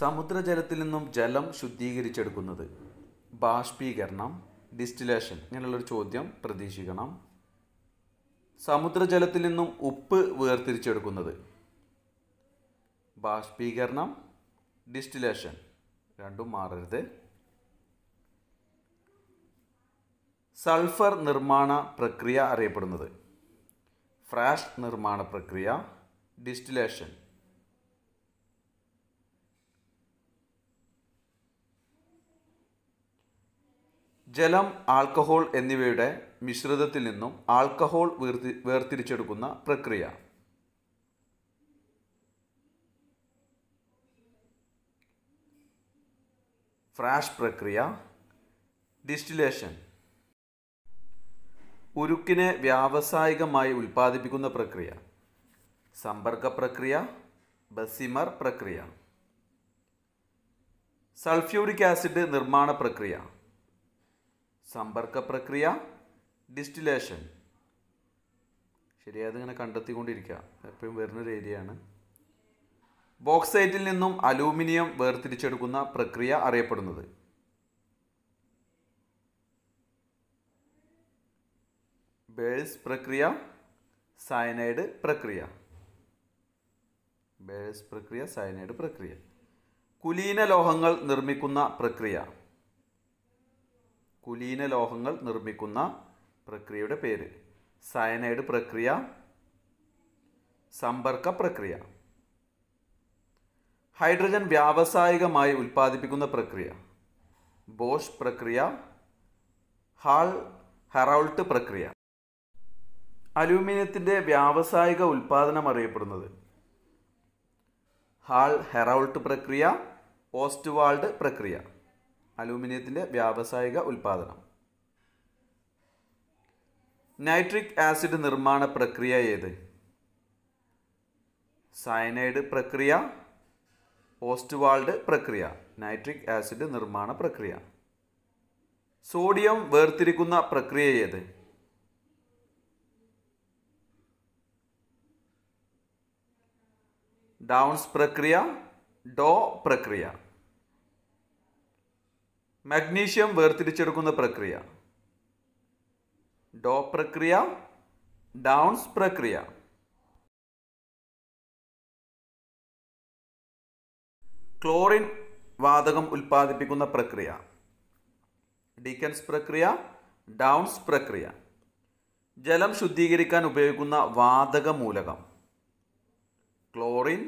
സമുദ്രജലത്തിൽ നിന്നും ജലം ശുദ്ധീകരിച്ചെടുക്കുന്നത് ബാഷ്പീകരണം ഡിസ്റ്റിലേഷൻ ഇങ്ങനെയുള്ളൊരു ചോദ്യം പ്രതീക്ഷിക്കണം സമുദ്രജലത്തിൽ നിന്നും ഉപ്പ് വേർതിരിച്ചെടുക്കുന്നത് ബാഷ്പീകരണം ഡിസ്റ്റിലേഷൻ രണ്ടും മാറരുത് സൾഫർ നിർമ്മാണ പ്രക്രിയ അറിയപ്പെടുന്നത് ഫ്രാഷ് നിർമ്മാണ പ്രക്രിയ ഡിസ്റ്റിലേഷൻ ജലം ആൽക്കഹോൾ എന്നിവയുടെ മിശ്രിതത്തിൽ നിന്നും ആൽക്കഹോൾ വേർതി വേർതിരിച്ചെടുക്കുന്ന പ്രക്രിയ ഫ്രാഷ് പ്രക്രിയ ഡിസ്റ്റിലേഷൻ ഉരുക്കിനെ വ്യാവസായികമായി ഉൽപ്പാദിപ്പിക്കുന്ന പ്രക്രിയ സമ്പർക്ക പ്രക്രിയ ബസിമർ പ്രക്രിയ സൾഫ്യൂരിക് ആസിഡ് നിർമ്മാണ പ്രക്രിയ സമ്പർക്ക പ്രക്രിയ ഡിസ്റ്റിലേഷൻ ശരിയായത് ഇങ്ങനെ കണ്ടെത്തിക്കൊണ്ടിരിക്കുക എപ്പോഴും വരുന്നൊരു ഏരിയയാണ് ബോക്സൈറ്റിൽ നിന്നും അലൂമിനിയം വേർതിരിച്ചെടുക്കുന്ന പ്രക്രിയ അറിയപ്പെടുന്നത് ബേഴ്സ് പ്രക്രിയ സയനൈഡ് പ്രക്രിയ ബേഴ്സ് പ്രക്രിയ സയനൈഡ് പ്രക്രിയ കുലീന ലോഹങ്ങൾ നിർമ്മിക്കുന്ന പ്രക്രിയ കുലീന ലോഹങ്ങൾ നിർമ്മിക്കുന്ന പ്രക്രിയയുടെ പേര് സയനൈഡ് പ്രക്രിയ സമ്പർക്ക പ്രക്രിയ ഹൈഡ്രജൻ വ്യാവസായികമായി ഉൽപ്പാദിപ്പിക്കുന്ന പ്രക്രിയ ബോഷ് പ്രക്രിയ ഹാൾ ഹെറോൾട്ട് പ്രക്രിയ അലൂമിനിയത്തിൻ്റെ വ്യാവസായിക ഉൽപ്പാദനം അറിയപ്പെടുന്നത് ഹാൾ ഹെറോൾട്ട് പ്രക്രിയ ഓസ്റ്റ്വാൾഡ് പ്രക്രിയ അലൂമിനിയത്തിൻ്റെ വ്യാവസായിക ഉൽപ്പാദനം നൈട്രിക് ആസിഡ് നിർമ്മാണ പ്രക്രിയ ഏത് സയനൈഡ് പ്രക്രിയ ഓസ്റ്റ്വാൾഡ് പ്രക്രിയ നൈട്രിക് ആസിഡ് നിർമ്മാണ പ്രക്രിയ സോഡിയം വേർതിരിക്കുന്ന പ്രക്രിയ ഏത് ഡൗൺസ് പ്രക്രിയ ഡോ പ്രക്രിയ മഗ്നീഷ്യം വേർതിരിച്ചെടുക്കുന്ന പ്രക്രിയ ഡോ പ്രക്രിയ ഡൗൺസ് പ്രക്രിയ ക്ലോറിൻ വാതകം ഉൽപ്പാദിപ്പിക്കുന്ന പ്രക്രിയ ഡീക്കൻസ് പ്രക്രിയ ഡൗൺസ് പ്രക്രിയ ജലം ശുദ്ധീകരിക്കാൻ ഉപയോഗിക്കുന്ന വാതക മൂലകം ക്ലോറിൻ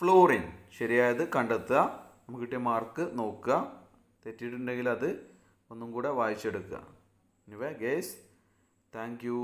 ഫ്ലോറിൻ ശരിയായത് കണ്ടെത്തുക നമുക്ക് കിട്ടിയ മാർക്ക് നോക്കുക തെറ്റിയിട്ടുണ്ടെങ്കിൽ അത് ഒന്നും കൂടെ വായിച്ചെടുക്കുക വേ ഗേസ് താങ്ക് യു